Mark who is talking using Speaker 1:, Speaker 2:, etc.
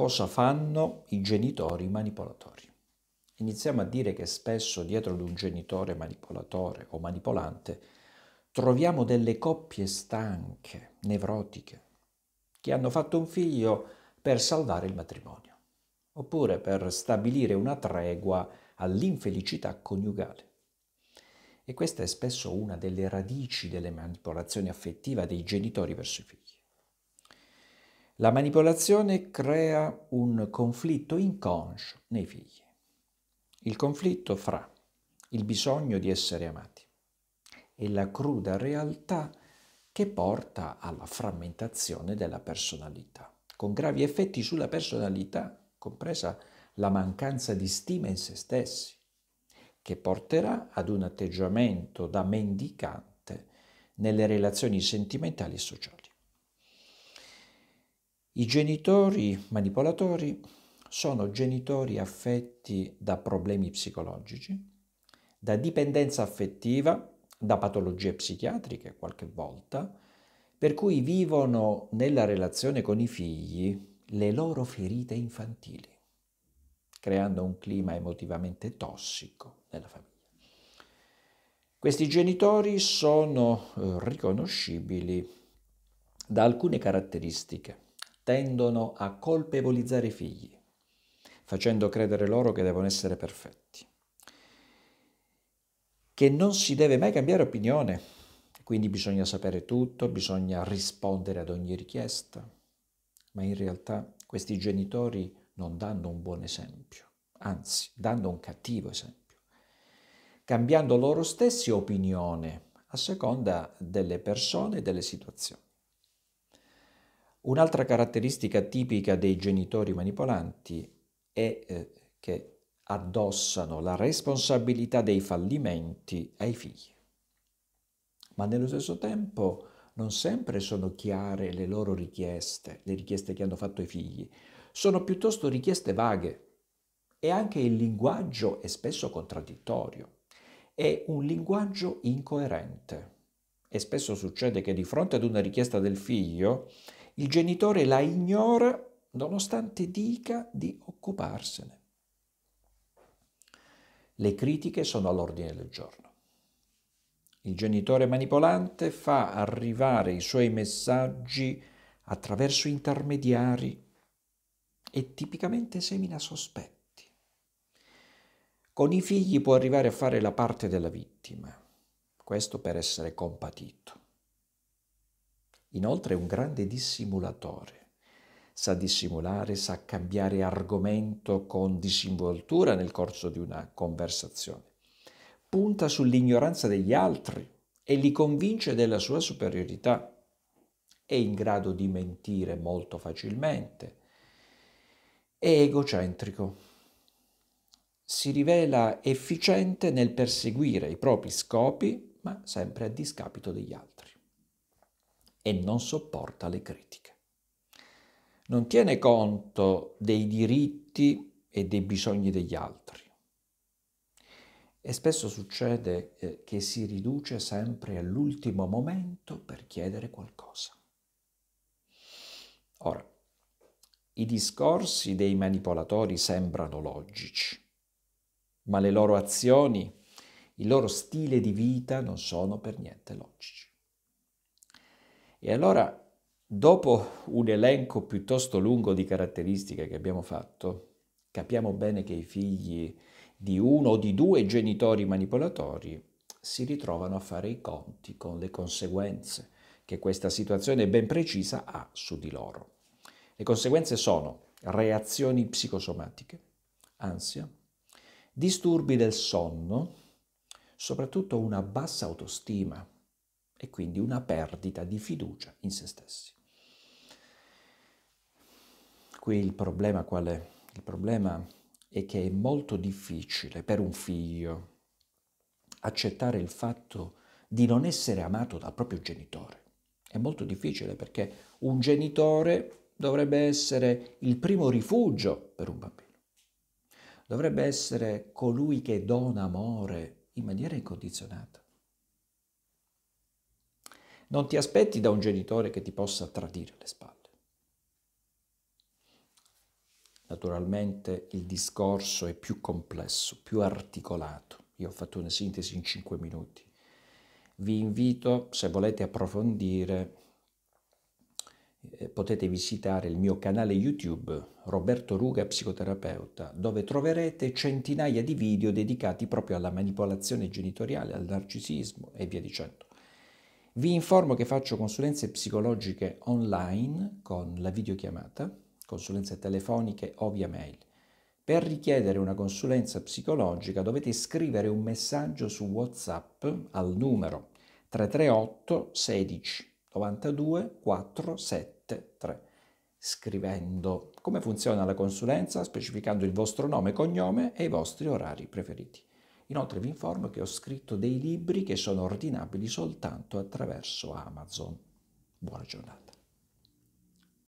Speaker 1: cosa fanno i genitori manipolatori. Iniziamo a dire che spesso dietro ad un genitore manipolatore o manipolante troviamo delle coppie stanche, nevrotiche, che hanno fatto un figlio per salvare il matrimonio, oppure per stabilire una tregua all'infelicità coniugale. E questa è spesso una delle radici delle manipolazioni affettive dei genitori verso i figli. La manipolazione crea un conflitto inconscio nei figli. Il conflitto fra il bisogno di essere amati e la cruda realtà che porta alla frammentazione della personalità, con gravi effetti sulla personalità, compresa la mancanza di stima in se stessi, che porterà ad un atteggiamento da mendicante nelle relazioni sentimentali e sociali. I genitori manipolatori sono genitori affetti da problemi psicologici, da dipendenza affettiva, da patologie psichiatriche qualche volta, per cui vivono nella relazione con i figli le loro ferite infantili, creando un clima emotivamente tossico nella famiglia. Questi genitori sono eh, riconoscibili da alcune caratteristiche tendono a colpevolizzare i figli, facendo credere loro che devono essere perfetti, che non si deve mai cambiare opinione, quindi bisogna sapere tutto, bisogna rispondere ad ogni richiesta, ma in realtà questi genitori non danno un buon esempio, anzi danno un cattivo esempio, cambiando loro stessi opinione a seconda delle persone e delle situazioni. Un'altra caratteristica tipica dei genitori manipolanti è eh, che addossano la responsabilità dei fallimenti ai figli. Ma nello stesso tempo non sempre sono chiare le loro richieste, le richieste che hanno fatto i figli, sono piuttosto richieste vaghe e anche il linguaggio è spesso contraddittorio, è un linguaggio incoerente. E spesso succede che di fronte ad una richiesta del figlio il genitore la ignora nonostante dica di occuparsene. Le critiche sono all'ordine del giorno. Il genitore manipolante fa arrivare i suoi messaggi attraverso intermediari e tipicamente semina sospetti. Con i figli può arrivare a fare la parte della vittima, questo per essere compatito. Inoltre è un grande dissimulatore. Sa dissimulare, sa cambiare argomento con disinvoltura nel corso di una conversazione. Punta sull'ignoranza degli altri e li convince della sua superiorità. È in grado di mentire molto facilmente. È egocentrico. Si rivela efficiente nel perseguire i propri scopi, ma sempre a discapito degli altri e non sopporta le critiche. Non tiene conto dei diritti e dei bisogni degli altri. E spesso succede eh, che si riduce sempre all'ultimo momento per chiedere qualcosa. Ora, i discorsi dei manipolatori sembrano logici, ma le loro azioni, il loro stile di vita non sono per niente logici. E allora, dopo un elenco piuttosto lungo di caratteristiche che abbiamo fatto, capiamo bene che i figli di uno o di due genitori manipolatori si ritrovano a fare i conti con le conseguenze che questa situazione ben precisa ha su di loro. Le conseguenze sono reazioni psicosomatiche, ansia, disturbi del sonno, soprattutto una bassa autostima, e quindi una perdita di fiducia in se stessi. Qui il problema qual è? Il problema è che è molto difficile per un figlio accettare il fatto di non essere amato dal proprio genitore. È molto difficile perché un genitore dovrebbe essere il primo rifugio per un bambino. Dovrebbe essere colui che dona amore in maniera incondizionata. Non ti aspetti da un genitore che ti possa tradire le spalle. Naturalmente il discorso è più complesso, più articolato. Io ho fatto una sintesi in 5 minuti. Vi invito, se volete approfondire, eh, potete visitare il mio canale YouTube Roberto Ruga Psicoterapeuta, dove troverete centinaia di video dedicati proprio alla manipolazione genitoriale, al narcisismo e via dicendo. Vi informo che faccio consulenze psicologiche online con la videochiamata, consulenze telefoniche o via mail. Per richiedere una consulenza psicologica dovete scrivere un messaggio su WhatsApp al numero 338 16 92 473 scrivendo come funziona la consulenza specificando il vostro nome, e cognome e i vostri orari preferiti. Inoltre vi informo che ho scritto dei libri che sono ordinabili soltanto attraverso Amazon. Buona giornata.